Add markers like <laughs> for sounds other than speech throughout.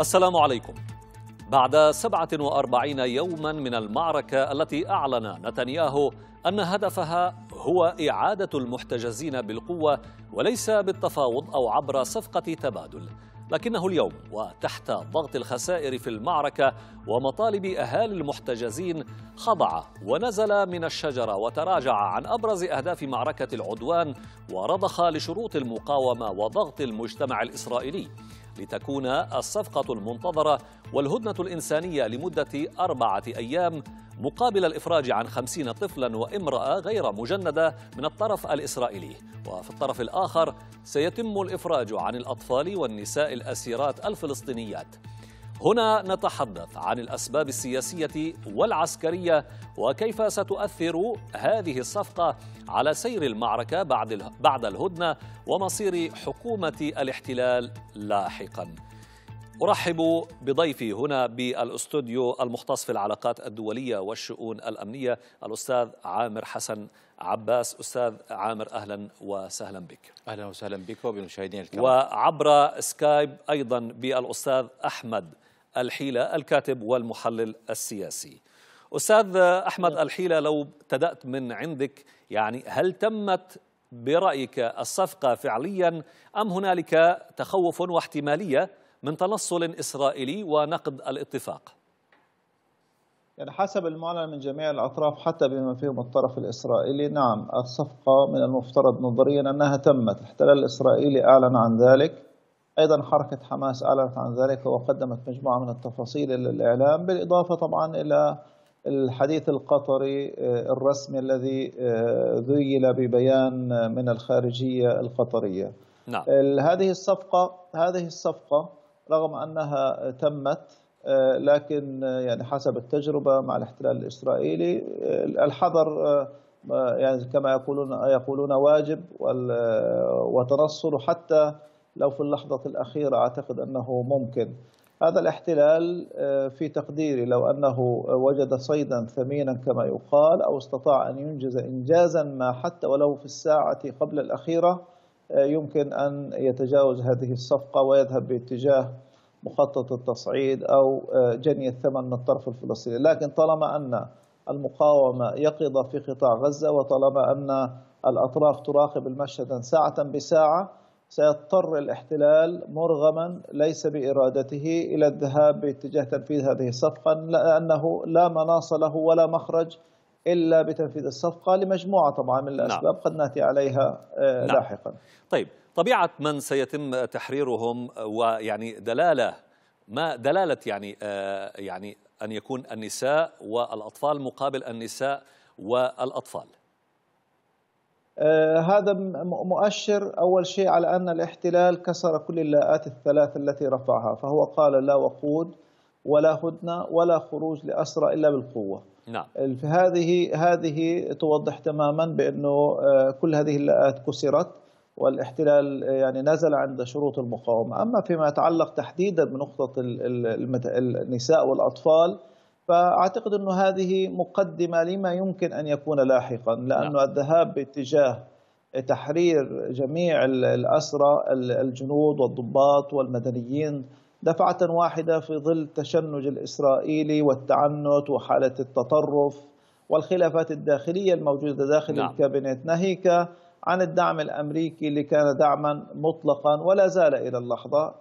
السلام عليكم بعد 47 يوما من المعركة التي أعلن نتنياهو أن هدفها هو إعادة المحتجزين بالقوة وليس بالتفاوض أو عبر صفقة تبادل لكنه اليوم وتحت ضغط الخسائر في المعركة ومطالب أهالي المحتجزين خضع ونزل من الشجرة وتراجع عن أبرز أهداف معركة العدوان ورضخ لشروط المقاومة وضغط المجتمع الإسرائيلي لتكون الصفقة المنتظرة والهدنة الإنسانية لمدة أربعة أيام مقابل الإفراج عن خمسين طفلا وامرأة غير مجندة من الطرف الإسرائيلي وفي الطرف الآخر سيتم الإفراج عن الأطفال والنساء الأسيرات الفلسطينيات هنا نتحدث عن الأسباب السياسية والعسكرية وكيف ستؤثر هذه الصفقة على سير المعركة بعد بعد الهدنة ومصير حكومة الاحتلال لاحقاً. أرحب بضيفي هنا بالاستوديو المختص في العلاقات الدولية والشؤون الأمنية الأستاذ عامر حسن عباس أستاذ عامر أهلا وسهلا بك أهلا وسهلا بك وبالمشاهدين الكرام وعبر سكايب أيضا بالأستاذ أحمد الحيلة الكاتب والمحلل السياسي أستاذ أحمد نعم. الحيلة لو ابتدأت من عندك يعني هل تمت برأيك الصفقة فعليا أم هنالك تخوف واحتمالية من تنصل إسرائيلي ونقد الاتفاق؟ يعني حسب المعلن من جميع الأطراف حتى بما فيهم الطرف الإسرائيلي نعم الصفقة من المفترض نظريا أنها تمت الاحتلال الإسرائيلي أعلن عن ذلك أيضا حركة حماس أعلنت عن ذلك وقدمت مجموعة من التفاصيل للإعلام بالإضافة طبعا إلى الحديث القطري آه، الرسمي الذي آه، ذيل ببيان من الخارجية القطرية نعم. هذه الصفقة هذه الصفقة رغم أنها تمت آه، لكن يعني حسب التجربة مع الاحتلال الإسرائيلي الحذر يعني كما يقولون يقولون واجب وتنصل حتى لو في اللحظة الأخيرة أعتقد أنه ممكن هذا الاحتلال آه، في تقديري لو أنه وجد صيدا ثمينا كما يقال أو استطاع أن ينجز إنجازا ما حتى ولو في الساعة قبل الأخيرة آه، يمكن أن يتجاوز هذه الصفقة ويذهب باتجاه مخطط التصعيد أو آه، جني الثمن من الطرف الفلسطيني لكن طالما أن المقاومة يقظة في قطاع غزة وطالما أن الأطراف تراقب المشهد ساعة بساعة سيضطر الاحتلال مرغما ليس بارادته الى الذهاب باتجاه تنفيذ هذه الصفقه لانه لا مناص له ولا مخرج الا بتنفيذ الصفقه لمجموعه طبعا من نعم. الاسباب نعم. قد ناتي عليها آه، نعم. لاحقا. طيب طبيعه من سيتم تحريرهم ويعني دلاله ما دلاله يعني آه، يعني ان يكون النساء والاطفال مقابل النساء والاطفال. آه، هذا مؤشر أول شيء على أن الاحتلال كسر كل اللاءات الثلاث التي رفعها فهو قال لا وقود ولا هدنة ولا خروج لأسرى إلا بالقوة نعم. هذه هذه توضح تماما بأنه آه، كل هذه اللاءات كسرت والاحتلال آه، يعني نزل عند شروط المقاومة أما فيما يتعلق تحديدا بنقطة النساء والأطفال فاعتقد انه هذه مقدمه لما يمكن ان يكون لاحقا لانه لا. نعم. الذهاب باتجاه تحرير جميع الاسرى الجنود والضباط والمدنيين دفعه واحده في ظل التشنج الاسرائيلي والتعنت وحاله التطرف والخلافات الداخليه الموجوده داخل نعم. الكابينت ناهيك عن الدعم الامريكي اللي كان دعما مطلقا ولا زال الى اللحظه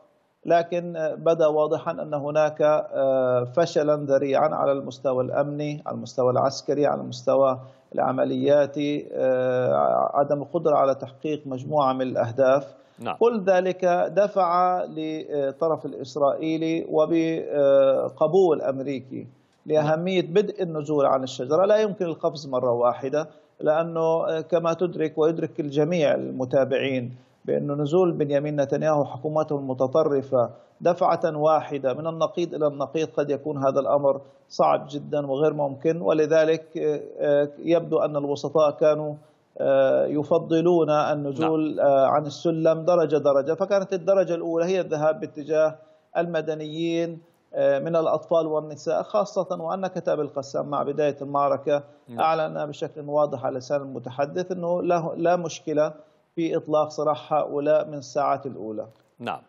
لكن آه، بدا واضحا ان هناك آه، فشلا ذريعا على المستوى الامني، على المستوى العسكري، على المستوى العملياتي، آه، عدم القدره على تحقيق مجموعه من الاهداف. نعم. كل ذلك دفع للطرف الاسرائيلي وبقبول امريكي لاهميه بدء النزول عن الشجره، لا يمكن القفز مره واحده لانه كما تدرك ويدرك الجميع المتابعين بأن نزول بنيامين نتنياهو وحكومته المتطرفة دفعة واحدة من النقيض إلى النقيض قد يكون هذا الأمر صعب جدا وغير ممكن ولذلك آه، آه، يبدو أن الوسطاء كانوا آه، يفضلون النزول نعم. عن السلم درجة درجة فكانت الدرجة الأولى هي الذهاب باتجاه المدنيين من الأطفال والنساء خاصة وأن كتاب القسام مع بداية المعركة نعم. أعلن بشكل واضح على لسان المتحدث أنه لا مشكلة في إطلاق سراح هؤلاء من الساعات الأولى نعم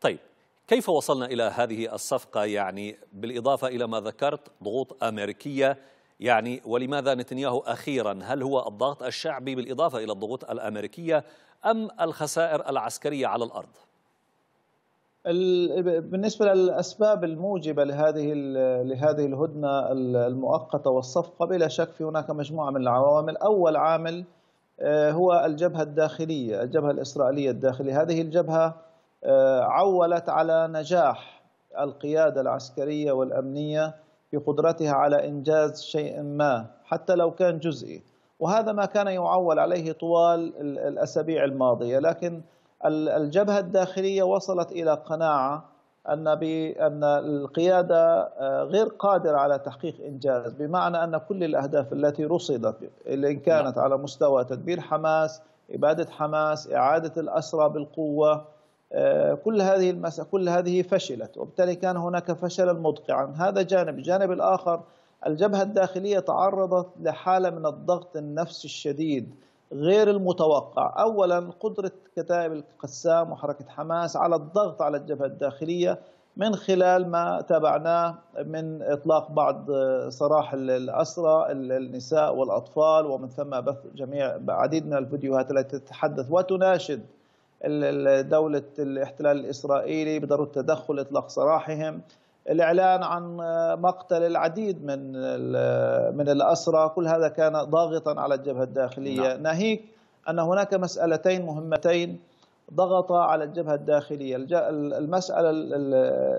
طيب كيف وصلنا إلى هذه الصفقة يعني بالإضافة إلى ما ذكرت ضغوط أمريكية يعني ولماذا نتنياهو أخيرا هل هو الضغط الشعبي بالإضافة إلى الضغوط الأمريكية أم الخسائر العسكرية على الأرض؟ بالنسبه للاسباب الموجبه لهذه لهذه الهدنه المؤقته والصفقه بلا شك في هناك مجموعه من العوامل، اول عامل آه، هو الجبهة الداخلية الجبهة الإسرائيلية الداخلية هذه الجبهة آه، عولت على نجاح القيادة العسكرية والأمنية في قدرتها على إنجاز شيء ما حتى لو كان جزئي وهذا ما كان يعول عليه طوال الأسابيع الماضية لكن الجبهة الداخلية وصلت إلى قناعة أن أن القيادة آه، غير قادرة على تحقيق إنجاز بمعنى أن كل الأهداف التي رصدت إن كانت نعم. على مستوى تدبير حماس إبادة حماس إعادة الأسرى بالقوة آه، كل هذه المس... كل هذه فشلت وبالتالي كان هناك فشلا مدقعا هذا جانب الجانب الآخر الجبهة الداخلية تعرضت لحالة من الضغط النفسي الشديد غير المتوقع أولا قدرة كتائب القسام وحركة حماس على الضغط على الجبهة الداخلية من خلال ما تابعناه من إطلاق بعض آه، سراح الأسرى النساء والأطفال ومن ثم بث جميع عديد من الفيديوهات التي تتحدث وتناشد دولة الاحتلال الإسرائيلي بضرورة تدخل إطلاق سراحهم الاعلان عن مقتل العديد من من الاسرى كل هذا كان ضاغطا على الجبهه الداخليه نعم. ناهيك ان هناك مسالتين مهمتين ضغط على الجبهه الداخليه المساله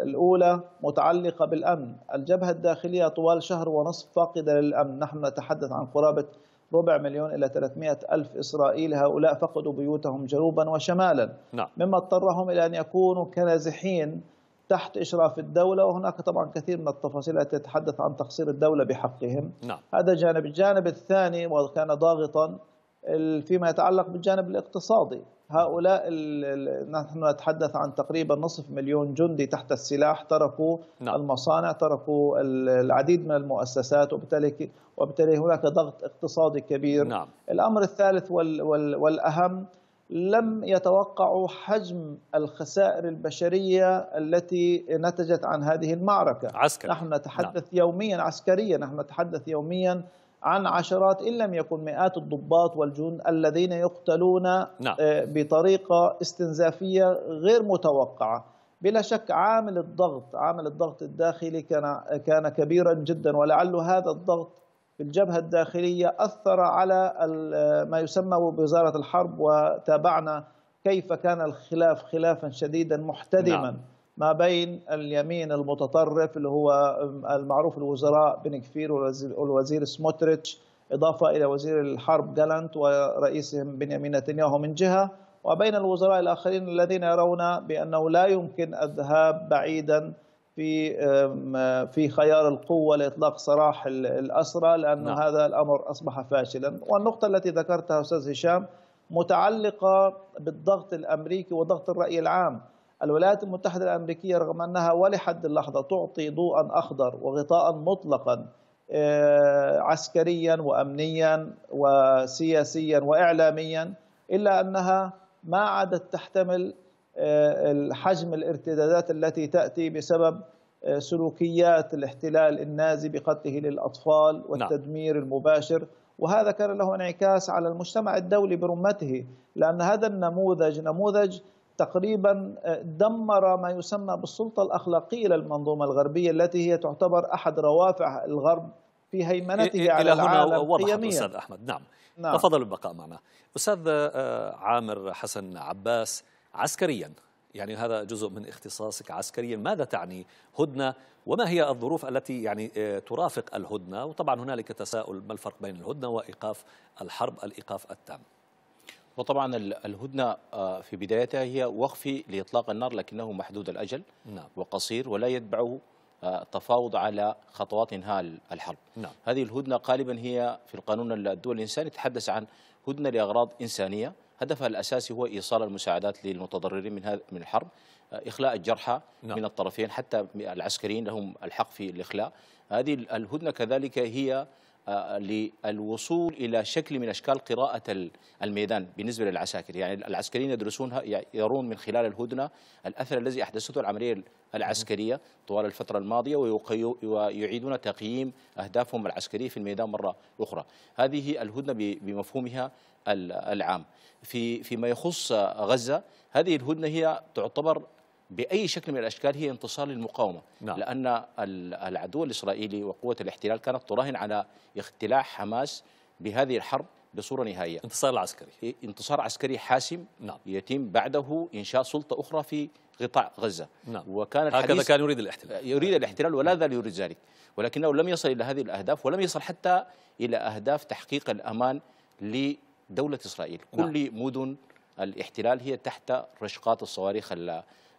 الاولى متعلقه بالامن الجبهه الداخليه طوال شهر ونصف فاقده للامن نحن نتحدث عن قرابه ربع مليون إلى 300 ألف إسرائيلي هؤلاء فقدوا بيوتهم جنوبا وشمالا نعم. مما اضطرهم إلى أن يكونوا كنازحين تحت إشراف الدولة وهناك طبعا كثير من التفاصيل التي تتحدث عن تقصير الدولة بحقهم نعم. هذا جانب الجانب الثاني وكان ضاغطا فيما يتعلق بالجانب الاقتصادي هؤلاء نحن نتحدث عن تقريبا نصف مليون جندي تحت السلاح تركوا نعم. المصانع تركوا العديد من المؤسسات وبالتالي وبالتالي هناك ضغط اقتصادي كبير نعم. الامر الثالث والاهم لم يتوقعوا حجم الخسائر البشرية التي نتجت عن هذه المعركة عسكري. نحن نتحدث لا. نعم. يوميا عسكريا نحن نتحدث يوميا عن عشرات إن لم يكن مئات الضباط والجنود الذين يقتلون نعم. آه، بطريقة استنزافية غير متوقعة بلا شك عامل الضغط عامل الضغط الداخلي كان كان كبيرا جدا ولعل هذا الضغط في الجبهة الداخلية أثر على ما يسمى بوزارة الحرب وتابعنا كيف كان الخلاف خلافا شديدا محتدما نعم. ما بين اليمين المتطرف اللي هو المعروف الوزراء بن كفير والوزير سموتريتش إضافة إلى وزير الحرب جالانت ورئيسهم بنيامين نتنياهو من جهة وبين الوزراء الآخرين الذين يرون بأنه لا يمكن الذهاب بعيدا في في خيار القوه لاطلاق سراح الاسرى لان نعم. هذا الامر اصبح فاشلا والنقطه التي ذكرتها استاذ هشام متعلقه بالضغط الامريكي وضغط الراي العام الولايات المتحده الامريكيه رغم انها ولحد اللحظه تعطي ضوءا اخضر وغطاء مطلقا آه، عسكريا وامنيا وسياسيا واعلاميا الا انها ما عادت تحتمل آه، حجم الارتدادات التي تأتي بسبب آه، سلوكيات الاحتلال النازي بقتله للأطفال نعم. والتدمير المباشر وهذا كان له انعكاس على المجتمع الدولي برمته لأن هذا النموذج نموذج تقريبا آه، دمر ما يسمى بالسلطة الأخلاقية للمنظومة الغربية التي هي تعتبر أحد روافع الغرب في هيمنته إلى على هنا العالم وضحت قيميا. أستاذ أحمد نعم, نعم. تفضل البقاء معنا أستاذ عامر حسن عباس عسكريا يعني هذا جزء من اختصاصك عسكريا ماذا تعني هدنة وما هي الظروف التي يعني آه، ترافق الهدنة وطبعا هنالك تساؤل ما الفرق بين الهدنة وإيقاف الحرب الإيقاف التام وطبعا الهدنة آه، في بدايتها هي وقف لإطلاق النار لكنه محدود الأجل نعم. وقصير ولا يتبعه آه، تفاوض على خطوات إنهاء الحرب نعم. هذه الهدنة غالبا هي في القانون الدولي الإنساني تحدث عن هدنة لأغراض إنسانية هدفها الأساسي هو إيصال المساعدات للمتضررين من هذا من الحرب آه، إخلاء الجرحى نعم. من الطرفين حتى العسكريين لهم الحق في الإخلاء هذه الهدنة كذلك هي آه، للوصول إلى شكل من أشكال قراءة الميدان بالنسبة للعساكر يعني العسكريين يدرسونها يرون من خلال الهدنة الأثر الذي أحدثته العملية العسكرية طوال الفترة الماضية ويعيدون تقييم أهدافهم العسكرية في الميدان مرة أخرى هذه الهدنة بمفهومها العام في فيما يخص غزة هذه الهدنة هي تعتبر باي شكل من الاشكال هي انتصار للمقاومه نعم. لان العدو الاسرائيلي وقوه الاحتلال كانت تراهن على اختلاع حماس بهذه الحرب بصوره نهائيه انتصار عسكري إيه، انتصار عسكري حاسم نعم. يتم بعده انشاء سلطه اخرى في قطاع غزه نعم. وكان هكذا كان يريد الاحتلال آه، يريد الاحتلال ولا نعم. زال يريد ذلك ولكنه لم يصل الى هذه الاهداف ولم يصل حتى الى اهداف تحقيق الامان لدوله اسرائيل نعم. كل مدن الاحتلال هي تحت رشقات الصواريخ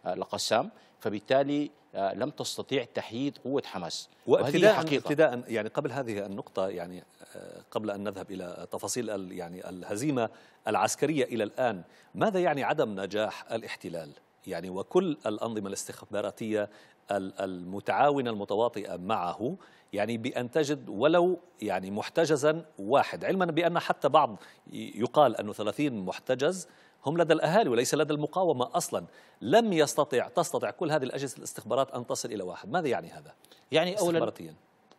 آه، لقسام فبالتالي آه، لم تستطيع تحييد قوة حماس وابتداء ابتداء يعني قبل هذه النقطة يعني آه، قبل أن نذهب إلى تفاصيل يعني الهزيمة العسكرية إلى الآن ماذا يعني عدم نجاح الاحتلال يعني وكل الأنظمة الاستخباراتية المتعاونة المتواطئة معه يعني بأن تجد ولو يعني محتجزا واحد علما بأن حتى بعض يقال أنه 30 محتجز هم لدى الأهالي وليس لدى المقاومة أصلا لم يستطع تستطع كل هذه الأجهزة الاستخبارات أن تصل إلى واحد ماذا يعني هذا يعني أولا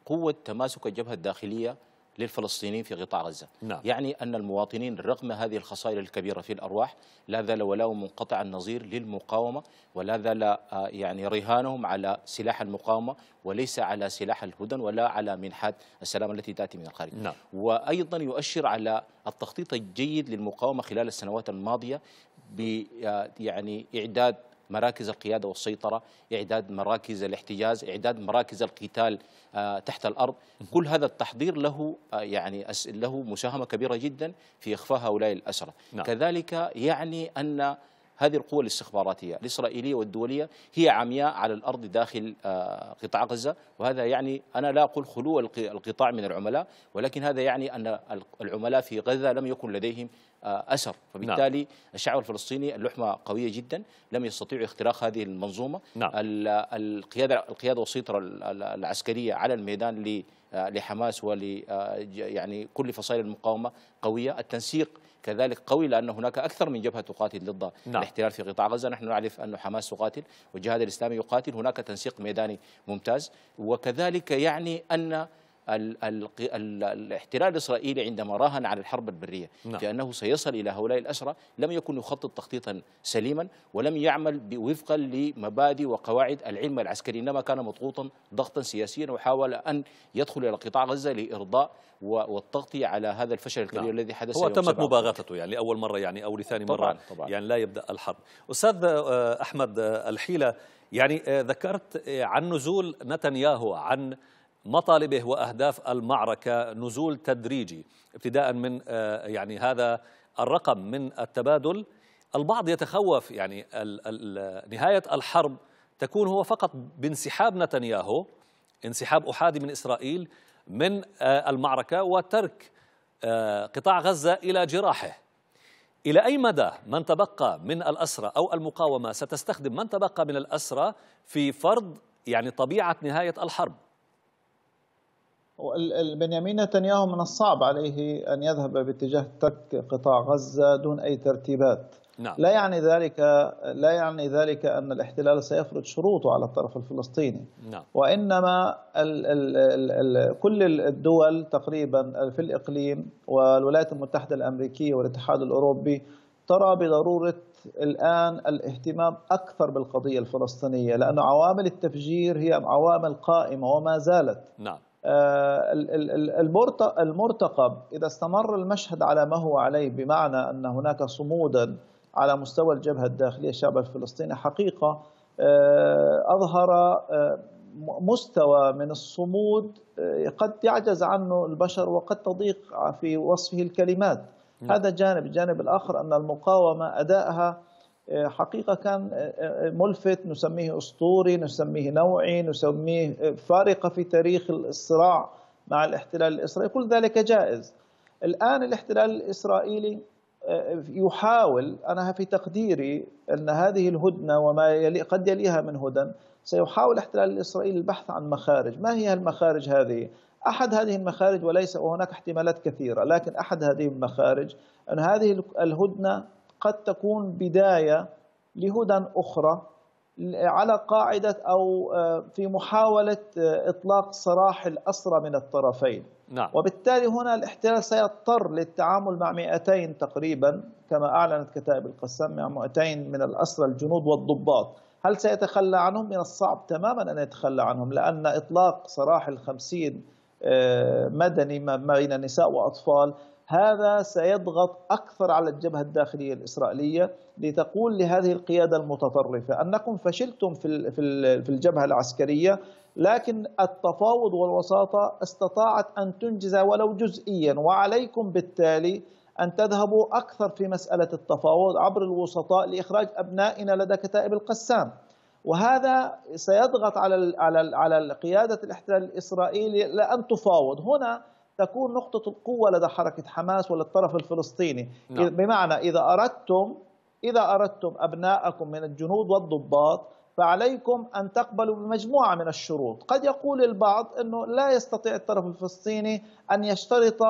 قوة تماسك الجبهة الداخلية للفلسطينيين في قطاع غزة نعم. يعني أن المواطنين رغم هذه الخسائر الكبيرة في الأرواح لا زال ولاهم منقطع النظير للمقاومة ولا زال آه، يعني رهانهم على سلاح المقاومة وليس على سلاح الهدن ولا على منحات السلام التي تأتي من الخارج نعم. وأيضا يؤشر على التخطيط الجيد للمقاومة خلال السنوات الماضية ب آه، يعني إعداد مراكز القيادة والسيطرة إعداد مراكز الاحتجاز إعداد مراكز القتال آه، تحت الأرض كل هذا التحضير له آه، يعني له مساهمة كبيرة جدا في إخفاء هؤلاء الأسرة نعم. كذلك يعني أن هذه القوى الاستخباراتية الإسرائيلية والدولية هي عمياء على الأرض داخل آه، قطاع غزة وهذا يعني أنا لا أقول خلو القطاع من العملاء ولكن هذا يعني أن العملاء في غزة لم يكن لديهم آه، أثر نعم. فبالتالي نعم. الشعب الفلسطيني اللحمة قوية جدا لم يستطيعوا اختراق هذه المنظومة نعم. القيادة القيادة والسيطرة العسكرية على الميدان لحماس ول آه، يعني كل فصائل المقاومة قوية التنسيق كذلك قوي لأن هناك أكثر من جبهة تقاتل ضد نعم. الاحتلال في قطاع غزة نحن نعرف أن حماس تقاتل والجهاد الإسلامي يقاتل هناك تنسيق ميداني ممتاز وكذلك يعني أن الاحتلال الإسرائيلي عندما راهن على الحرب البرية نعم. في أنه سيصل إلى هؤلاء الأسرى لم يكن يخطط تخطيطا سليما ولم يعمل وفقا لمبادئ وقواعد العلم العسكري إنما كان مضغوطا ضغطا سياسيا وحاول أن يدخل إلى قطاع غزة لإرضاء والتغطية على هذا الفشل الكبير نعم. الذي حدث هو تمت مباغتته يعني لأول مرة يعني أو لثاني طبعاً مرة طبعاً. يعني لا يبدأ الحرب أستاذ آه، أحمد آه، الحيلة يعني آه، ذكرت عن نزول نتنياهو عن مطالبه واهداف المعركه نزول تدريجي ابتداء من آه، يعني هذا الرقم من التبادل البعض يتخوف يعني نهايه الحرب تكون هو فقط بانسحاب نتنياهو انسحاب احادي من اسرائيل من آه، المعركه وترك آه، قطاع غزه الى جراحه إلى أي مدى من تبقى من الاسرى أو المقاومة ستستخدم من تبقى من الاسرى في فرض يعني طبيعة نهاية الحرب بنيامين نتنياهو من الصعب عليه أن يذهب باتجاه ترك قطاع غزة دون أي ترتيبات نعم. لا يعني ذلك لا يعني ذلك أن الاحتلال سيفرض شروطه على الطرف الفلسطيني نعم. وإنما الـ الـ الـ الـ كل الدول تقريبا في الإقليم والولايات المتحدة الأمريكية والاتحاد الأوروبي ترى بضرورة الآن الاهتمام أكثر بالقضية الفلسطينية لأن عوامل التفجير هي عوامل قائمة وما زالت نعم. آه، المرتقب إذا استمر المشهد على ما هو عليه بمعنى أن هناك صمودا على مستوى الجبهة الداخلية الشعب الفلسطيني حقيقة آه، أظهر آه، مستوى من الصمود قد يعجز عنه البشر وقد تضيق في وصفه الكلمات نعم. هذا جانب الجانب الآخر أن المقاومة أدائها آه، حقيقة كان آه، آه، ملفت نسميه أسطوري نسميه نوعي نسميه فارقة في تاريخ الصراع مع الاحتلال الإسرائيلي كل ذلك جائز الآن الاحتلال الإسرائيلي يحاول أنا في تقديري أن هذه الهدنة وما يلي قد يليها من هدن سيحاول الاحتلال الإسرائيلي البحث عن مخارج ما هي المخارج هذه؟ أحد هذه المخارج وليس وهناك احتمالات كثيرة لكن أحد هذه المخارج أن هذه الهدنة قد تكون بداية لهدى أخرى على قاعدة أو آه، في محاولة آه، إطلاق سراح الأسرى من الطرفين نعم. وبالتالي هنا الاحتلال سيضطر للتعامل مع 200 تقريبا كما أعلنت كتائب القسام مع 200 من الأسرى الجنود والضباط هل سيتخلى عنهم؟ من الصعب تماما أن يتخلى عنهم لأن إطلاق سراح الخمسين آه، مدني ما بين نساء وأطفال هذا سيضغط أكثر على الجبهة الداخلية الإسرائيلية لتقول لهذه القيادة المتطرفة أنكم فشلتم في الجبهة العسكرية لكن التفاوض والوساطة استطاعت أن تنجز ولو جزئيا وعليكم بالتالي أن تذهبوا أكثر في مسألة التفاوض عبر الوسطاء لإخراج أبنائنا لدى كتائب القسام وهذا سيضغط على على على قياده الاحتلال الاسرائيلي لان تفاوض هنا تكون نقطة القوة لدى حركة حماس وللطرف الفلسطيني نعم. بمعنى إذا أردتم إذا أردتم أبناءكم من الجنود والضباط فعليكم أن تقبلوا بمجموعة من الشروط قد يقول البعض أنه لا يستطيع الطرف الفلسطيني أن يشترط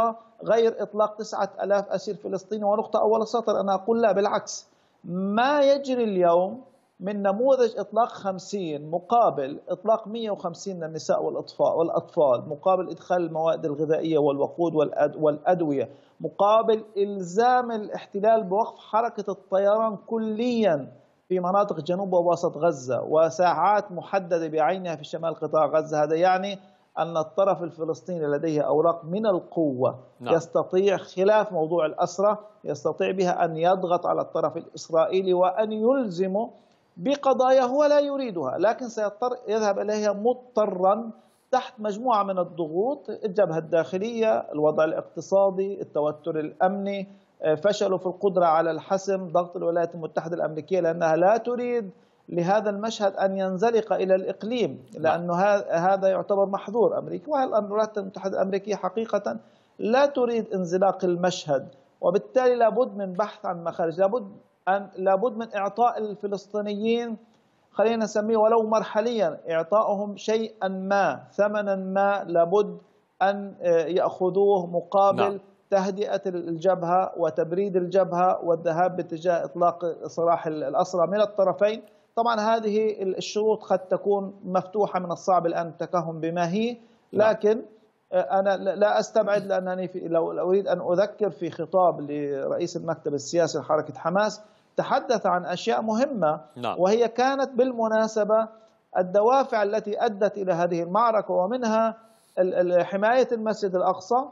غير إطلاق 9000 أسير فلسطيني ونقطة أول سطر أنا أقول لا بالعكس ما يجري اليوم من نموذج إطلاق 50 مقابل إطلاق 150 للنساء والأطفال والأطفال مقابل إدخال المواد الغذائية والوقود والأدوية مقابل إلزام الاحتلال بوقف حركة الطيران كليا في مناطق جنوب ووسط غزة وساعات محددة بعينها في شمال قطاع غزة هذا يعني أن الطرف الفلسطيني لديه أوراق من القوة نعم. يستطيع خلاف موضوع الأسرة يستطيع بها أن يضغط على الطرف الإسرائيلي وأن يلزمه بقضايا هو لا يريدها لكن سيضطر يذهب إليها مضطرا تحت مجموعة من الضغوط الجبهة الداخلية الوضع الاقتصادي التوتر الأمني آه، فشلوا في القدرة على الحسم ضغط الولايات المتحدة الأمريكية لأنها لا تريد لهذا المشهد أن ينزلق إلى الإقليم نعم. لأنه هذا يعتبر محظور أمريكي والولايات المتحدة الأمريكية حقيقة لا تريد انزلاق المشهد وبالتالي لابد من بحث عن مخارج لابد أن لابد من إعطاء الفلسطينيين خلينا نسميه ولو مرحليا إعطائهم شيئا ما ثمنا ما لابد أن آه، يأخذوه مقابل نعم. تهدئة الجبهة وتبريد الجبهة والذهاب باتجاه إطلاق سراح الأسرى من الطرفين طبعا هذه الشروط قد تكون مفتوحة من الصعب الآن التكهن بما هي نعم. لكن نعم. آه، أنا لا أستبعد لأنني في لو أريد أن أذكر في خطاب لرئيس المكتب السياسي لحركة حماس تحدث عن أشياء مهمة نعم. وهي كانت بالمناسبة الدوافع التي أدت إلى هذه المعركة ومنها حماية المسجد الأقصى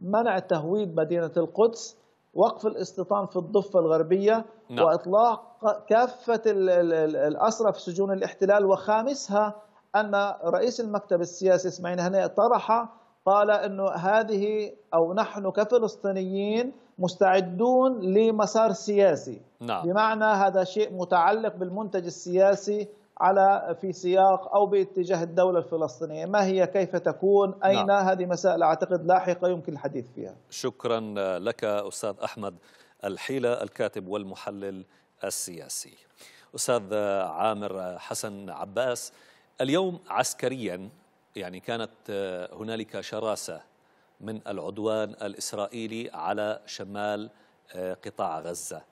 منع تهويد مدينة القدس وقف الاستيطان في الضفة الغربية نعم. وإطلاق كافة الأسرى في سجون الاحتلال وخامسها أن رئيس المكتب السياسي إسماعيل هنيه طرح قال أنه هذه أو نحن كفلسطينيين مستعدون لمسار سياسي نعم. بمعنى هذا شيء متعلق بالمنتج السياسي على في سياق او باتجاه الدوله الفلسطينيه، ما هي كيف تكون؟ اين نعم. هذه مسائل اعتقد لاحقه يمكن الحديث فيها. شكرا لك استاذ احمد الحيله الكاتب والمحلل السياسي. استاذ عامر حسن عباس اليوم عسكريا يعني كانت آه، هنالك شراسة من العدوان الإسرائيلي على شمال آه، قطاع غزة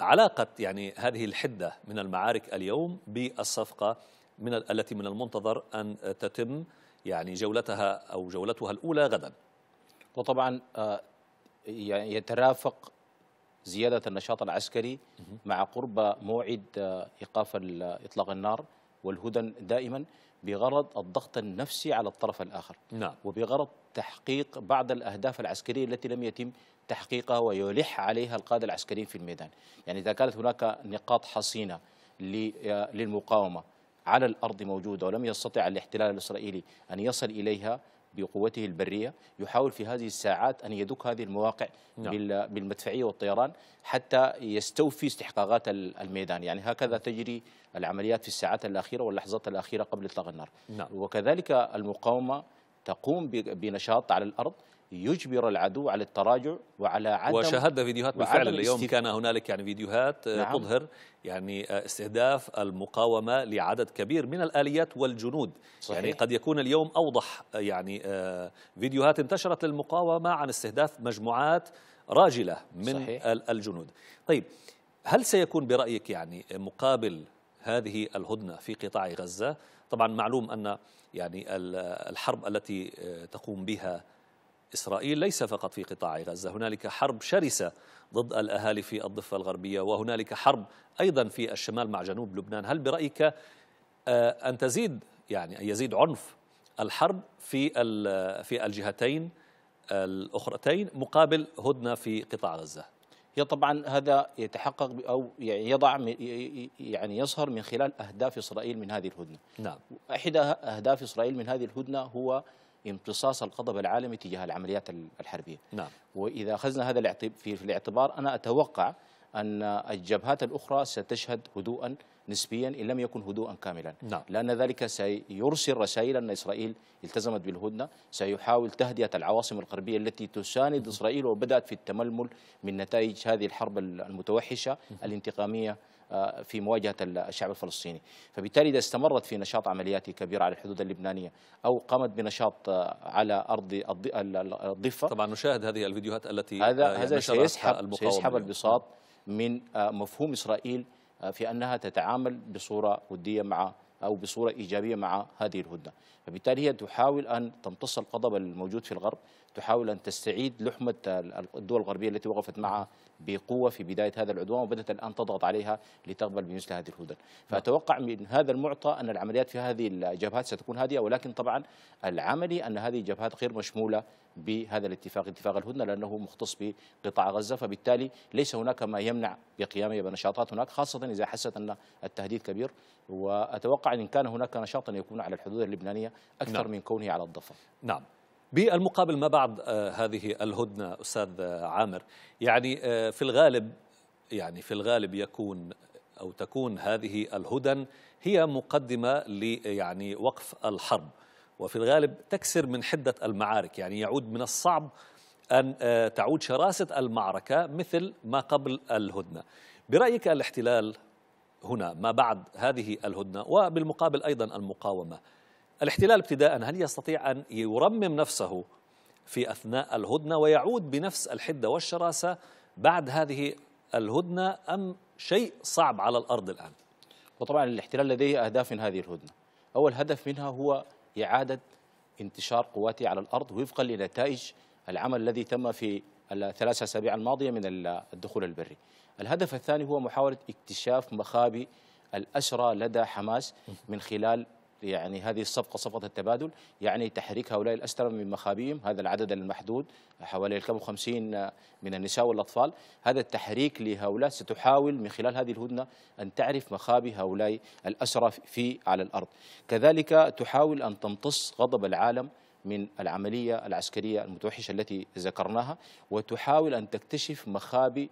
علاقة يعني هذه الحدة من المعارك اليوم بالصفقة من التي من المنتظر أن آه، تتم يعني جولتها أو جولتها الأولى غدا وطبعا يترافق زيادة النشاط العسكري مع قرب موعد إيقاف إطلاق النار والهدى دائما بغرض الضغط النفسي على الطرف الآخر نعم. وبغرض تحقيق بعض الأهداف العسكرية التي لم يتم تحقيقها ويلح عليها القادة العسكريين في الميدان يعني إذا كانت هناك نقاط حصينة للمقاومة على الأرض موجودة ولم يستطع الاحتلال الإسرائيلي أن يصل إليها بقوته البرية يحاول في هذه الساعات أن يدك هذه المواقع نعم. بالمدفعية والطيران حتى يستوفي استحقاقات الميدان يعني هكذا تجري العمليات في الساعات الأخيرة واللحظات الأخيرة قبل إطلاق النار نعم. وكذلك المقاومة تقوم بنشاط على الأرض يجبر العدو على التراجع وعلى عدم وشاهدنا فيديوهات بالفعل اليوم استف... كان هنالك يعني فيديوهات آه، نعم. تظهر يعني آه، استهداف المقاومه لعدد كبير من الاليات والجنود صحيح. يعني قد يكون اليوم اوضح آه، يعني فيديوهات انتشرت للمقاومه عن استهداف مجموعات راجله من صحيح. الجنود طيب هل سيكون برايك يعني مقابل هذه الهدنه في قطاع غزه طبعا معلوم ان يعني الحرب التي تقوم بها إسرائيل ليس فقط في قطاع غزة هنالك حرب شرسة ضد الأهالي في الضفة الغربية وهنالك حرب أيضا في الشمال مع جنوب لبنان هل برأيك آه، أن تزيد يعني أن يزيد عنف الحرب في في الجهتين الأخرتين مقابل هدنة في قطاع غزة هي طبعا هذا يتحقق أو يعني يضع يعني يظهر من خلال أهداف إسرائيل من هذه الهدنة نعم أحد أهداف إسرائيل من هذه الهدنة هو امتصاص الغضب العالمي تجاه العمليات الحربية نعم. وإذا أخذنا هذا في الاعتبار أنا أتوقع أن الجبهات الأخرى ستشهد هدوءا نسبيا إن لم يكن هدوءا كاملا نعم. لأن ذلك سيرسل رسائل أن إسرائيل التزمت بالهدنة سيحاول تهدئة العواصم الغربية التي تساند إسرائيل وبدأت في التململ من نتائج هذه الحرب المتوحشة الانتقامية آه، في مواجهة الشعب الفلسطيني فبالتالي إذا استمرت في نشاط عملياتي كبيرة على الحدود اللبنانية أو قامت بنشاط آه، على أرض الضفة طبعا نشاهد هذه الفيديوهات التي آه، هذا هذا سيسحب, سيسحب البساط من مفهوم إسرائيل في أنها تتعامل بصورة ودية مع أو بصورة إيجابية مع هذه الهدنة فبالتالي هي تحاول أن تمتص القضب الموجود في الغرب تحاول أن تستعيد لحمة الدول الغربية التي وقفت معها بقوة في بداية هذا العدوان وبدأت الآن تضغط عليها لتقبل بمثل هذه الهدن نعم. فأتوقع من هذا المعطى أن العمليات في هذه الجبهات ستكون هادئة ولكن طبعا العملي أن هذه الجبهات غير مشمولة بهذا الاتفاق اتفاق الهدنة لأنه مختص بقطاع غزة فبالتالي ليس هناك ما يمنع بقيامها بنشاطات هناك خاصة إذا حست أن التهديد كبير وأتوقع أن كان هناك نشاطا يكون على الحدود اللبنانية أكثر نعم. من كونه على الضفة نعم بالمقابل ما بعد آه، هذه الهدنة أستاذ عامر يعني آه، في الغالب يعني في الغالب يكون أو تكون هذه الهدن هي مقدمة يعني وقف الحرب وفي الغالب تكسر من حدة المعارك يعني يعود من الصعب أن آه، تعود شراسة المعركة مثل ما قبل الهدنة برأيك الاحتلال هنا ما بعد هذه الهدنة وبالمقابل أيضا المقاومة الاحتلال ابتداء هل يستطيع أن يرمم نفسه في أثناء الهدنة ويعود بنفس الحدة والشراسة بعد هذه الهدنة أم شيء صعب على الأرض الآن وطبعا الاحتلال لديه أهداف من هذه الهدنة أول هدف منها هو إعادة انتشار قواته على الأرض وفقا لنتائج العمل الذي تم في الثلاثة أسابيع الماضية من الدخول البري الهدف الثاني هو محاولة اكتشاف مخابئ الأسرى لدى حماس من خلال يعني هذه الصفقة صفقة التبادل يعني تحريك هؤلاء الأسرى من مخابئهم هذا العدد المحدود حوالي الكم 50 من النساء والأطفال هذا التحريك لهؤلاء ستحاول من خلال هذه الهدنة أن تعرف مخابئ هؤلاء الأسرى في على الأرض كذلك تحاول أن تمتص غضب العالم من العملية العسكرية المتوحشة التي ذكرناها وتحاول أن تكتشف مخابئ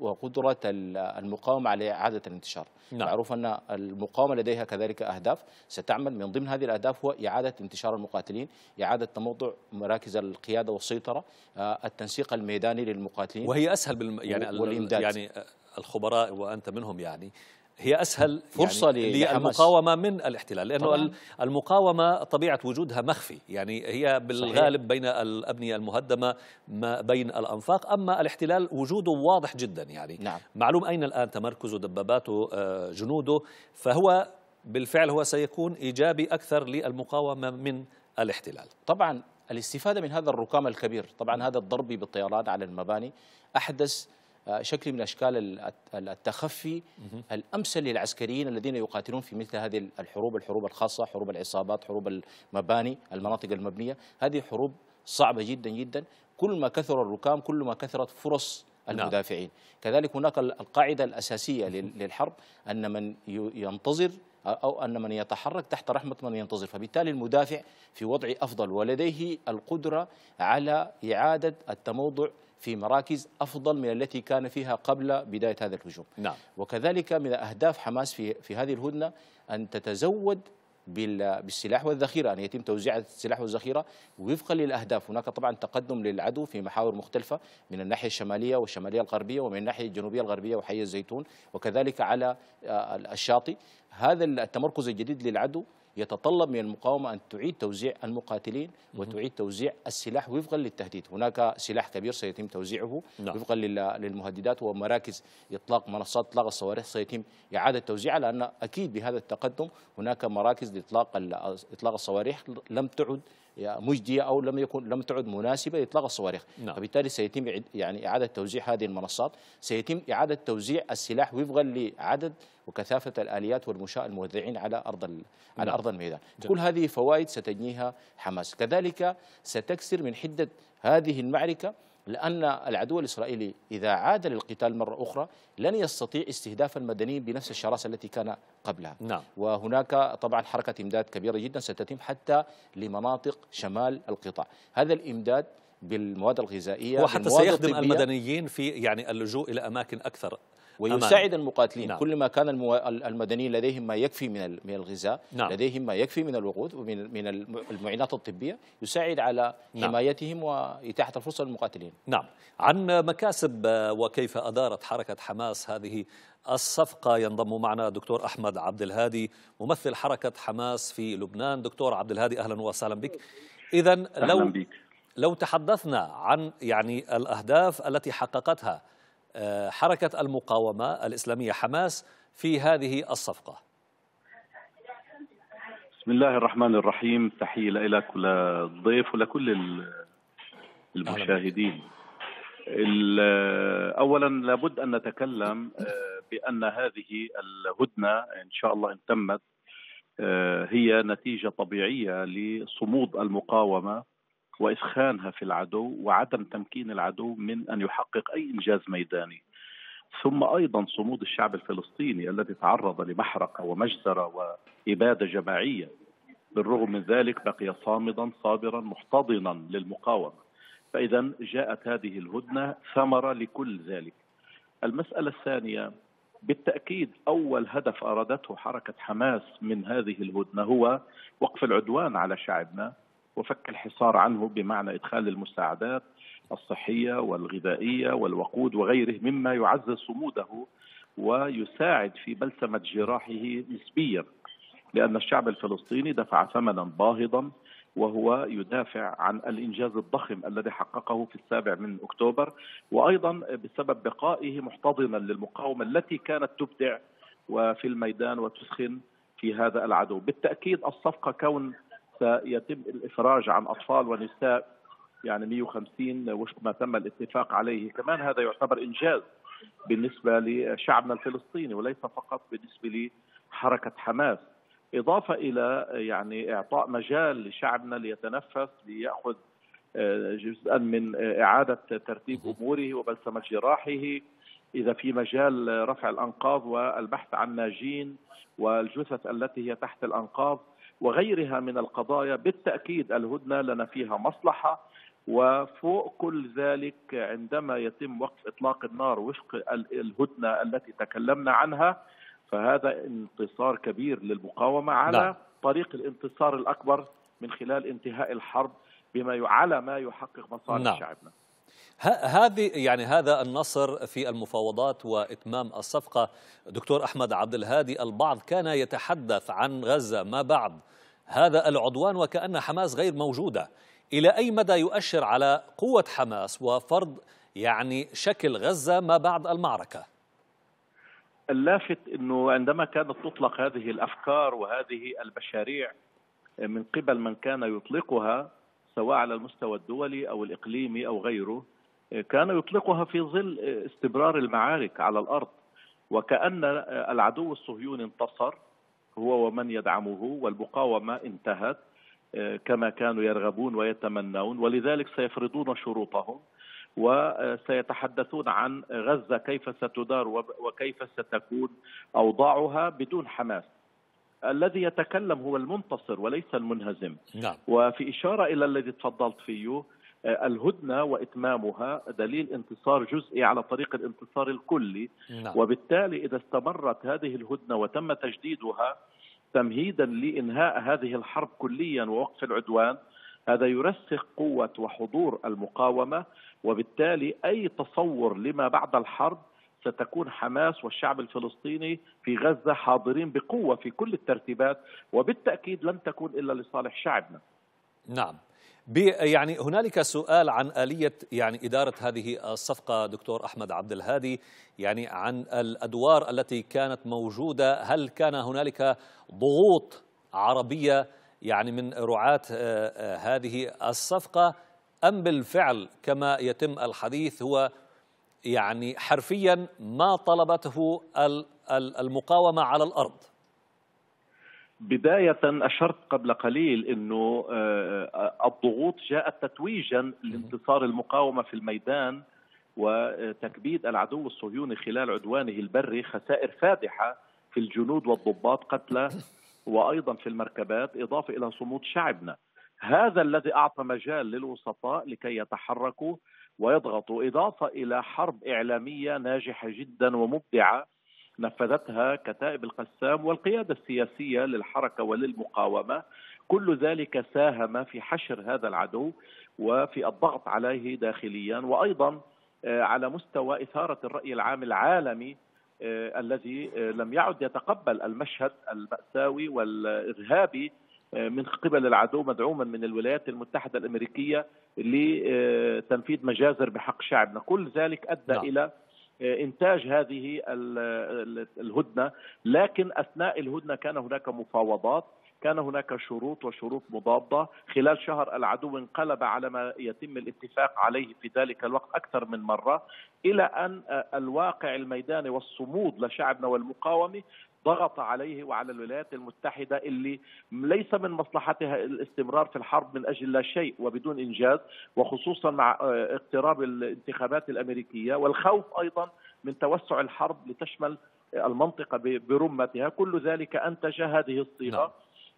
وقدرة المقاومة على إعادة الانتشار نعم. معروف أن المقاومة لديها كذلك أهداف ستعمل من ضمن هذه الأهداف هو إعادة انتشار المقاتلين إعادة تموضع مراكز القيادة والسيطرة آه، التنسيق الميداني للمقاتلين وهي أسهل بالم... يعني والإمداد. يعني الخبراء وأنت منهم يعني هي اسهل يعني فرصه يعني للمقاومه من الاحتلال لانه طبعاً. المقاومه طبيعه وجودها مخفي يعني هي بالغالب صحيح. بين الابنيه المهدمه ما بين الانفاق اما الاحتلال وجوده واضح جدا يعني نعم. معلوم اين الان تمركزه دباباته آه، جنوده فهو بالفعل هو سيكون ايجابي اكثر للمقاومه من الاحتلال طبعا الاستفاده من هذا الركام الكبير طبعا هذا الضرب بالطيران على المباني احدث آه، شكل من اشكال التخفي الامثل للعسكريين الذين يقاتلون في مثل هذه الحروب الحروب الخاصه حروب العصابات حروب المباني المناطق المبنيه هذه حروب صعبه جدا جدا كل ما كثر الركام كل ما كثرت فرص نعم. المدافعين نعم. كذلك هناك القاعده الاساسيه للحرب ان من ينتظر أو أن من يتحرك تحت رحمة من ينتظر فبالتالي المدافع في وضع أفضل ولديه القدرة على إعادة التموضع في مراكز أفضل من التي كان فيها قبل بداية هذا الهجوم نعم. وكذلك من أهداف حماس في, في هذه الهدنة أن تتزود بالسلاح والذخيرة أن يتم توزيع السلاح والذخيرة وفقا للأهداف هناك طبعا تقدم للعدو في محاور مختلفة من الناحية الشمالية والشمالية الغربية ومن الناحية الجنوبية الغربية وحي الزيتون وكذلك على آه، الشاطئ هذا التمركز الجديد للعدو يتطلب من المقاومة أن تعيد توزيع المقاتلين وتعيد توزيع السلاح وفقا للتهديد هناك سلاح كبير سيتم توزيعه نعم. وفقا للمهددات ومراكز إطلاق منصات إطلاق الصواريخ سيتم إعادة توزيعها لأن أكيد بهذا التقدم هناك مراكز لإطلاق إطلاق الصواريخ لم تعد مجديه او لم يكن لم تعد مناسبه لاطلاق الصواريخ نعم. فبالتالي سيتم يعني اعاده توزيع هذه المنصات سيتم اعاده توزيع السلاح وفقا لعدد وكثافه الاليات والمشاة الموزعين على ارض نعم. على ارض الميدان جميل. كل هذه فوائد ستجنيها حماس كذلك ستكسر من حده هذه المعركه لأن العدو الإسرائيلي إذا عاد للقتال مرة أخرى لن يستطيع استهداف المدنيين بنفس الشراسة التي كان قبلها نعم. وهناك طبعا حركة إمداد كبيرة جدا ستتم حتى لمناطق شمال القطاع هذا الإمداد بالمواد الغذائية وحتى سيخدم المدنيين في يعني اللجوء إلى أماكن أكثر ويساعد المقاتلين نعم. كلما كان المدنيين لديهم ما يكفي من من الغذاء نعم. لديهم ما يكفي من الوقود ومن من المعينات الطبيه يساعد على نعم. حمايتهم واتاحه الفرصه للمقاتلين نعم عن مكاسب وكيف ادارت حركه حماس هذه الصفقة ينضم معنا دكتور أحمد عبد الهادي ممثل حركة حماس في لبنان دكتور عبد الهادي أهلا وسهلا بك إذا لو بيك. لو تحدثنا عن يعني الأهداف التي حققتها آه، حركة المقاومة الإسلامية حماس في هذه الصفقة بسم الله الرحمن الرحيم تحية لك وللضيف ولكل المشاهدين أولا لابد أن نتكلم آه، بأن هذه الهدنة إن شاء الله إن تمت آه، هي نتيجة طبيعية لصمود المقاومة وإسخانها في العدو وعدم تمكين العدو من أن يحقق أي إنجاز ميداني ثم أيضا صمود الشعب الفلسطيني الذي تعرض لمحرقة ومجزرة وإبادة جماعية بالرغم من ذلك بقي صامدا صابرا محتضنا للمقاومة فإذا جاءت هذه الهدنة ثمرة لكل ذلك المسألة الثانية بالتأكيد أول هدف أرادته حركة حماس من هذه الهدنة هو وقف العدوان على شعبنا وفك الحصار عنه بمعنى ادخال المساعدات الصحيه والغذائيه والوقود وغيره مما يعزز صموده ويساعد في بلسمه جراحه نسبيا لان الشعب الفلسطيني دفع ثمنا باهظا وهو يدافع عن الانجاز الضخم الذي حققه في السابع من اكتوبر وايضا بسبب بقائه محتضنا للمقاومه التي كانت تبدع وفي الميدان وتسخن في هذا العدو بالتاكيد الصفقه كون سيتم الافراج عن اطفال ونساء يعني 150 وفق ما تم الاتفاق عليه، كمان هذا يعتبر انجاز بالنسبه لشعبنا الفلسطيني وليس فقط بالنسبه لحركه حماس. اضافه الى يعني اعطاء مجال لشعبنا ليتنفس لياخذ آه، جزءا من آه، اعاده ترتيب اموره وبلسمه جراحه اذا في مجال رفع الانقاض والبحث عن ناجين والجثث التي هي تحت الانقاض وغيرها من القضايا بالتاكيد الهدنه لنا فيها مصلحه وفوق كل ذلك عندما يتم وقف اطلاق النار وفق الهدنه التي تكلمنا عنها فهذا انتصار كبير للمقاومه على لا. نعم. طريق الانتصار الاكبر من خلال انتهاء الحرب بما على ما يحقق مصالح نعم. شعبنا هذه يعني هذا النصر في المفاوضات واتمام الصفقه دكتور احمد عبد الهادي البعض كان يتحدث عن غزه ما بعد هذا العدوان وكان حماس غير موجوده الى اي مدى يؤشر على قوه حماس وفرض يعني شكل غزه ما بعد المعركه اللافت انه عندما كانت تطلق هذه الافكار وهذه المشاريع من قبل من كان يطلقها سواء على المستوى الدولي او الاقليمي او غيره كان يطلقها في ظل استمرار المعارك على الارض وكان العدو الصهيوني انتصر هو ومن يدعمه والمقاومه انتهت كما كانوا يرغبون ويتمنون ولذلك سيفرضون شروطهم وسيتحدثون عن غزه كيف ستدار وكيف ستكون اوضاعها بدون حماس. الذي يتكلم هو المنتصر وليس المنهزم. نعم. وفي اشاره الى الذي تفضلت فيه آه، الهدنه واتمامها دليل انتصار جزئي على طريق الانتصار الكلي نعم. وبالتالي اذا استمرت هذه الهدنه وتم تجديدها تمهيدا لانهاء هذه الحرب كليا ووقف العدوان هذا يرسخ قوه وحضور المقاومه وبالتالي اي تصور لما بعد الحرب ستكون حماس والشعب الفلسطيني في غزه حاضرين بقوه في كل الترتيبات وبالتاكيد لن تكون الا لصالح شعبنا. نعم. يعني هنالك سؤال عن آلية يعني إدارة هذه الصفقة دكتور أحمد عبد الهادي يعني عن الأدوار التي كانت موجودة هل كان هنالك ضغوط عربية يعني من رعاة آه، آه، هذه الصفقة أم بالفعل كما يتم الحديث هو يعني حرفيا ما طلبته المقاومة على الأرض بداية أشرت قبل قليل أنه آه، الضغوط جاءت تتويجا لانتصار المقاومة في الميدان وتكبيد العدو الصهيوني خلال عدوانه البري خسائر فادحة في الجنود والضباط قتلى <laughs> وأيضا في المركبات إضافة إلى صمود شعبنا هذا الذي أعطى مجال للوسطاء لكي يتحركوا ويضغطوا إضافة إلى حرب إعلامية ناجحة جدا ومبدعة نفذتها كتائب القسام والقياده السياسيه للحركه وللمقاومه كل ذلك ساهم في حشر هذا العدو وفي الضغط عليه داخليا وايضا آه، على مستوى اثاره الراي العام العالمي آه، الذي آه، لم يعد يتقبل المشهد المأساوي والإرهابي من قبل العدو مدعوما من الولايات المتحدة الأمريكية لتنفيذ مجازر بحق شعبنا كل ذلك أدى لا. نعم. إلى انتاج هذه الهدنه لكن اثناء الهدنه كان هناك مفاوضات كان هناك شروط وشروط مضادة خلال شهر العدو انقلب على ما يتم الاتفاق عليه في ذلك الوقت أكثر من مرة إلى أن آه، الواقع الميداني والصمود لشعبنا والمقاومة ضغط عليه وعلى الولايات المتحدة اللي ليس من مصلحتها الاستمرار في الحرب من أجل لا شيء وبدون إنجاز وخصوصا مع آه، اقتراب الانتخابات الأمريكية والخوف أيضا من توسع الحرب لتشمل آه، المنطقة برمتها كل ذلك أنتج هذه الصيغة نعم.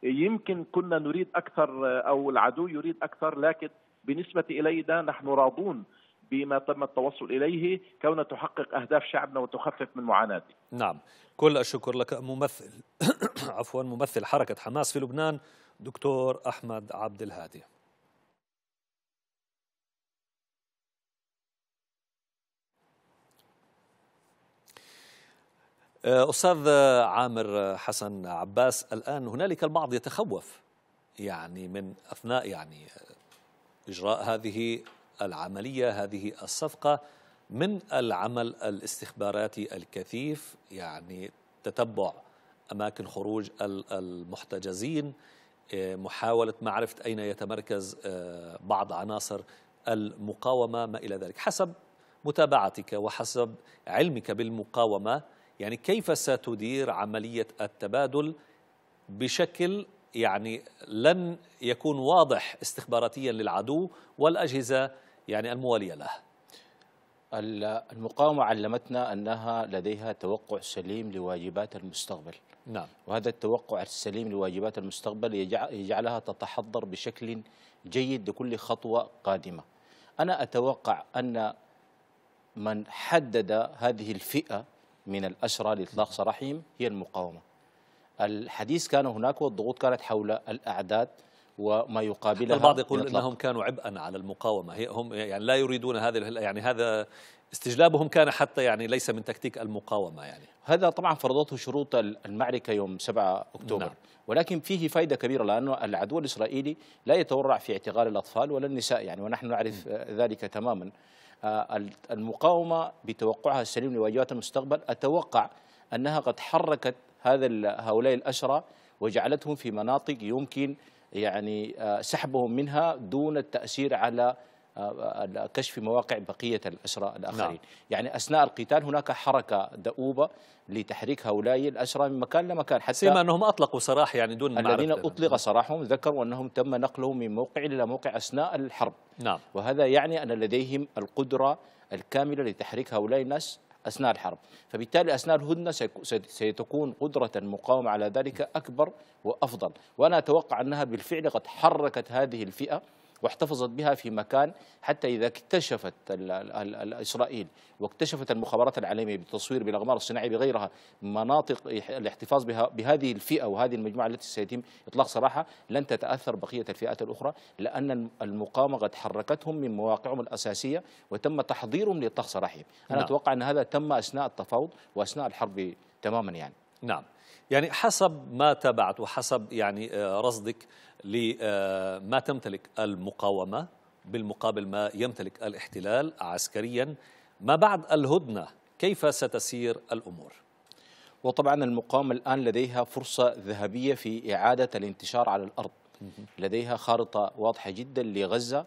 يمكن كنا نريد أكثر آه، أو العدو يريد أكثر لكن بالنسبة إلينا نحن راضون بما تم التوصل إليه كون تحقق أهداف شعبنا وتخفف من معاناته نعم كل الشكر لك ممثل <coughs> عفوا ممثل حركة حماس في لبنان دكتور أحمد عبد الهادي آه، أستاذ عامر حسن عباس الآن هنالك البعض يتخوف يعني من أثناء يعني آه، إجراء هذه العملية هذه الصفقة من العمل الاستخباراتي الكثيف يعني تتبع أماكن خروج المحتجزين آه، محاولة معرفة أين يتمركز آه، بعض عناصر المقاومة ما إلى ذلك حسب متابعتك وحسب علمك بالمقاومة يعني كيف ستدير عملية التبادل بشكل يعني لن يكون واضح استخباراتيا للعدو والأجهزة يعني الموالية له المقاومة علمتنا أنها لديها توقع سليم لواجبات المستقبل نعم. وهذا التوقع السليم لواجبات المستقبل يجعلها تتحضر بشكل جيد لكل خطوة قادمة أنا أتوقع أن من حدد هذه الفئة من الأسرى لإطلاق سراحهم هي المقاومة الحديث كان هناك والضغوط كانت حول الأعداد وما يقابلها البعض يقول يطلق. انهم كانوا عبئا على المقاومه هي هم يعني لا يريدون هذا يعني هذا استجلابهم كان حتى يعني ليس من تكتيك المقاومه يعني هذا طبعا فرضته شروط المعركه يوم 7 اكتوبر نعم. ولكن فيه فائده كبيره لانه العدو الاسرائيلي لا يتورع في اعتقال الاطفال ولا النساء يعني ونحن نعرف م. ذلك تماما آه، المقاومه بتوقعها السليم لواجهات المستقبل اتوقع انها قد حركت هذا هؤلاء الأسرى وجعلتهم في مناطق يمكن يعني آه، سحبهم منها دون التأثير على آه، آه، كشف مواقع بقية الأسرى الآخرين نعم. يعني أثناء القتال هناك حركة دؤوبة لتحريك هؤلاء الأسرى من مكان لمكان حتى سيما أنهم أطلقوا سراح يعني دون الذين أطلق سراحهم ذكروا أنهم تم نقلهم من موقع إلى موقع أثناء الحرب نعم. وهذا يعني أن لديهم القدرة الكاملة لتحريك هؤلاء الناس أثناء الحرب فبالتالي أثناء الهدنة ستكون قدرة المقاومة على ذلك أكبر وأفضل وأنا أتوقع أنها بالفعل قد حركت هذه الفئة واحتفظت بها في مكان حتى إذا اكتشفت إسرائيل واكتشفت المخابرات العالمية بالتصوير بالأغمار الصناعية بغيرها مناطق الاحتفاظ بها بهذه الفئة وهذه المجموعة التي سيتم إطلاق سراحها لن تتأثر بقية الفئات الأخرى لأن المقاومة قد حركتهم من مواقعهم الأساسية وتم تحضيرهم لإطلاق سراحهم أنا نعم. أتوقع أن هذا تم أثناء التفاوض وأثناء الحرب تماما يعني نعم يعني حسب ما تابعت وحسب يعني آه، رصدك لما آه، تمتلك المقاومة بالمقابل ما يمتلك الاحتلال عسكريا ما بعد الهدنة كيف ستسير الأمور؟ وطبعا المقاومة الآن لديها فرصة ذهبية في إعادة الانتشار على الأرض لديها خارطة واضحة جدا لغزة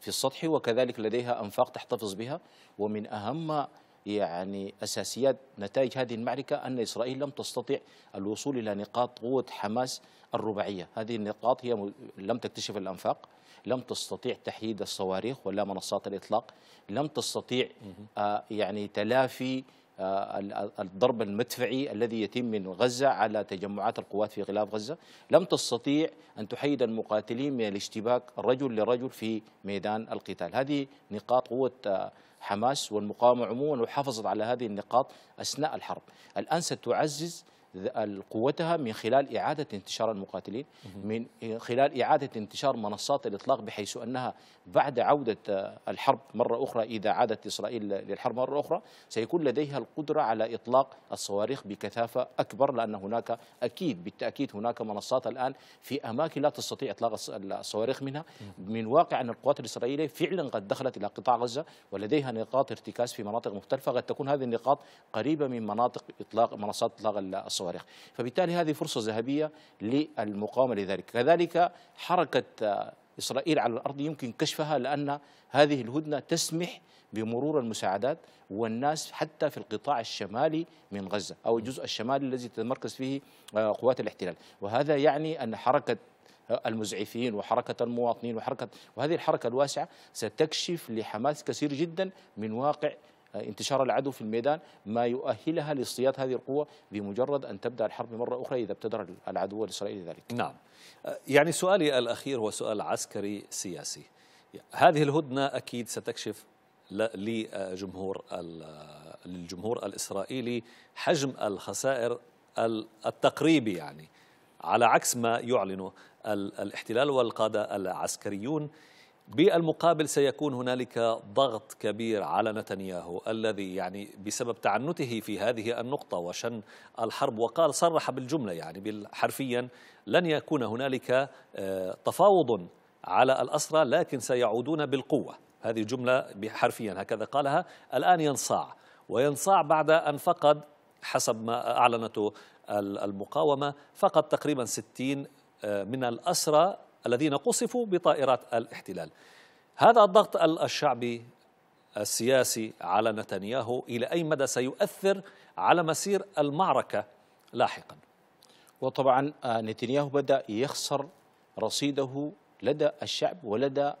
في السطح وكذلك لديها أنفاق تحتفظ بها ومن أهم يعني أساسيات نتائج هذه المعركة أن إسرائيل لم تستطع الوصول إلى نقاط قوة حماس الرباعية هذه النقاط هي لم تكتشف الأنفاق لم تستطيع تحييد الصواريخ ولا منصات الإطلاق لم تستطيع آه، يعني تلافي آه، الضرب المدفعي الذي يتم من غزة على تجمعات القوات في غلاف غزة لم تستطيع أن تحيد المقاتلين من الاشتباك رجل لرجل في ميدان القتال هذه نقاط قوة آه، حماس والمقاومة عموما وحافظت على هذه النقاط أثناء الحرب الآن ستعزز قوتها من خلال إعادة انتشار المقاتلين من خلال إعادة انتشار منصات الإطلاق بحيث أنها بعد عودة الحرب مرة أخرى إذا عادت إسرائيل للحرب مرة أخرى سيكون لديها القدرة على إطلاق الصواريخ بكثافة أكبر لأن هناك أكيد بالتأكيد هناك منصات الآن في أماكن لا تستطيع إطلاق الصواريخ منها من واقع أن القوات الإسرائيلية فعلا قد دخلت إلى قطاع غزة ولديها نقاط ارتكاز في مناطق مختلفة قد تكون هذه النقاط قريبة من مناطق إطلاق منصات إطلاق الصواريخ الصواريخ فبالتالي هذه فرصة ذهبية للمقاومة لذلك كذلك حركة آه، إسرائيل على الأرض يمكن كشفها لأن هذه الهدنة تسمح بمرور المساعدات والناس حتى في القطاع الشمالي من غزة أو الجزء الشمالي الذي تتمركز فيه آه، قوات الاحتلال وهذا يعني أن حركة آه، المزعفين وحركة المواطنين وحركة وهذه الحركة الواسعة ستكشف لحماس كثير جدا من واقع آه، انتشار العدو في الميدان ما يؤهلها لاصطياد هذه القوة بمجرد أن تبدأ الحرب مرة أخرى إذا ابتدر العدو الإسرائيلي ذلك نعم آه، يعني سؤالي الأخير هو سؤال عسكري سياسي هذه الهدنة أكيد ستكشف لجمهور للجمهور الإسرائيلي حجم الخسائر التقريبي يعني على عكس ما يعلنه الاحتلال والقادة العسكريون بالمقابل سيكون هنالك ضغط كبير على نتنياهو الذي يعني بسبب تعنته في هذه النقطة وشن الحرب وقال صرح بالجملة يعني حرفيا لن يكون هنالك آه، تفاوض على الأسرى لكن سيعودون بالقوة هذه جملة حرفيا هكذا قالها الآن ينصاع وينصاع بعد أن فقد حسب ما أعلنته المقاومة فقد تقريبا 60 آه، من الأسرى الذين قصفوا بطائرات الاحتلال هذا الضغط الشعبي السياسي على نتنياهو إلى أي مدى سيؤثر على مسير المعركة لاحقا وطبعا آه، نتنياهو بدأ يخسر رصيده لدى الشعب ولدى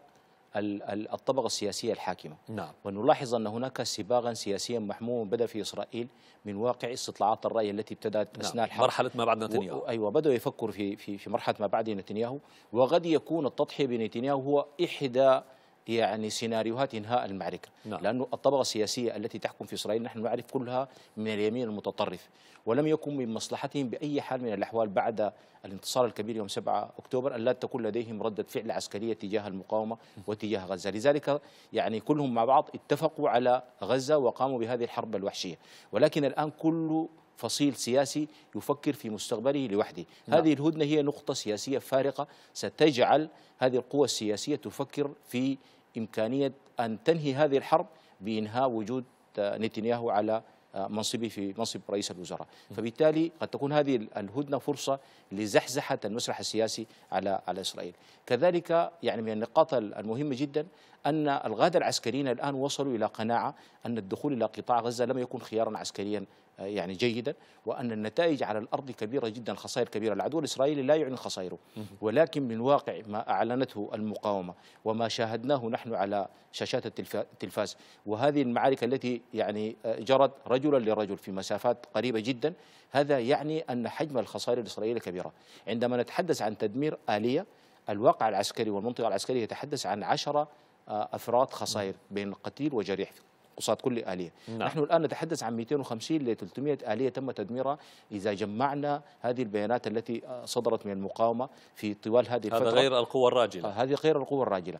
الطبقة السياسية الحاكمة نعم. ونلاحظ أن هناك سباقا سياسيا محموما بدأ في إسرائيل من واقع استطلاعات الرأي التي ابتدأت نعم. أثناء الحرب مرحلة ما بعد نتنياهو و... أيوة بدأ يفكر في, في, في مرحلة ما بعد نتنياهو وقد يكون التضحية بنتنياهو هو إحدى يعني سيناريوهات انهاء المعركه نعم. لانه الطبقه السياسيه التي تحكم في اسرائيل نحن نعرف كلها من اليمين المتطرف ولم يكن من مصلحتهم بأي حال من الأحوال بعد الانتصار الكبير يوم 7 أكتوبر أن لا تكون لديهم ردة فعل عسكرية تجاه المقاومة وتجاه غزة لذلك يعني كلهم مع بعض اتفقوا على غزة وقاموا بهذه الحرب الوحشية ولكن الآن كل فصيل سياسي يفكر في مستقبله لوحده نعم. هذه الهدنة هي نقطة سياسية فارقة ستجعل هذه القوى السياسية تفكر في إمكانية أن تنهي هذه الحرب بإنهاء وجود نتنياهو على منصبي في منصب رئيس الوزراء فبالتالي قد تكون هذه الهدنة فرصة لزحزحة المسرح السياسي على على إسرائيل كذلك يعني من النقاط المهمة جدا أن الغادة العسكريين الآن وصلوا إلى قناعة أن الدخول إلى قطاع غزة لم يكن خيارا عسكريا يعني جيدا وأن النتائج على الأرض كبيرة جدا خسائر كبيرة العدو الإسرائيلي لا يعلن خسائره ولكن من واقع ما أعلنته المقاومة وما شاهدناه نحن على شاشات التلفاز وهذه المعارك التي يعني آه، جرت رجلا لرجل في مسافات قريبة جدا هذا يعني أن حجم الخسائر الإسرائيلية كبيرة عندما نتحدث عن تدمير آلية الواقع العسكري والمنطقة العسكرية يتحدث عن عشرة آه، أفراد خسائر بين قتيل وجريح قصاد كل آلية نعم. نحن الآن نتحدث عن 250 ل 300 آلية تم تدميرها إذا جمعنا هذه البيانات التي صدرت من المقاومة في طوال هذه الفترة هذا غير القوة الراجلة آه، هذه غير القوة الراجلة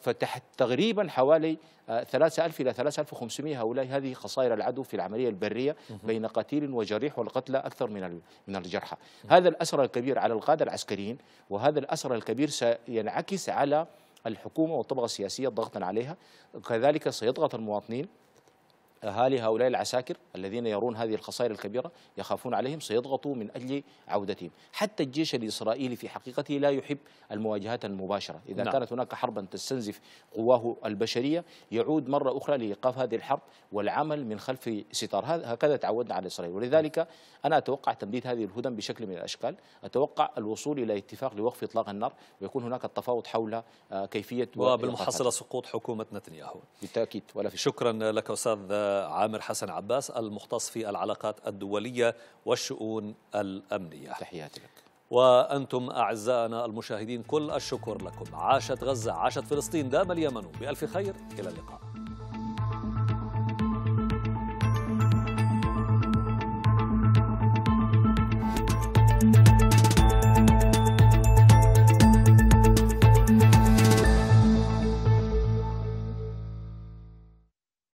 فتحت تقريبا حوالي 3000 آه، إلى 3500 هؤلاء هذه خسائر العدو في العملية البرية بين قتيل وجريح والقتلى أكثر من من الجرحى هذا الأسر الكبير على القادة العسكريين وهذا الأسر الكبير سينعكس على الحكومة والطبقة السياسية ضغطا عليها كذلك سيضغط المواطنين أهالي هؤلاء العساكر الذين يرون هذه الخسائر الكبيرة يخافون عليهم سيضغطوا من أجل عودتهم حتى الجيش الإسرائيلي في حقيقته لا يحب المواجهات المباشرة إذا نعم. كانت هناك حربا تستنزف قواه البشرية يعود مرة أخرى لإيقاف هذه الحرب والعمل من خلف ستار هكذا تعودنا على إسرائيل ولذلك أنا أتوقع تمديد هذه الهدن بشكل من الأشكال أتوقع الوصول إلى اتفاق لوقف إطلاق النار ويكون هناك التفاوض حول آه، كيفية وبالمحصلة سقوط حكومة نتنياهو بالتأكيد ولا في شكرا لك أستاذ عامر حسن عباس المختص في العلاقات الدولية والشؤون الأمنية تحياتي لك وأنتم أعزائنا المشاهدين كل الشكر لكم عاشت غزة عاشت فلسطين دام اليمن بألف خير إلى اللقاء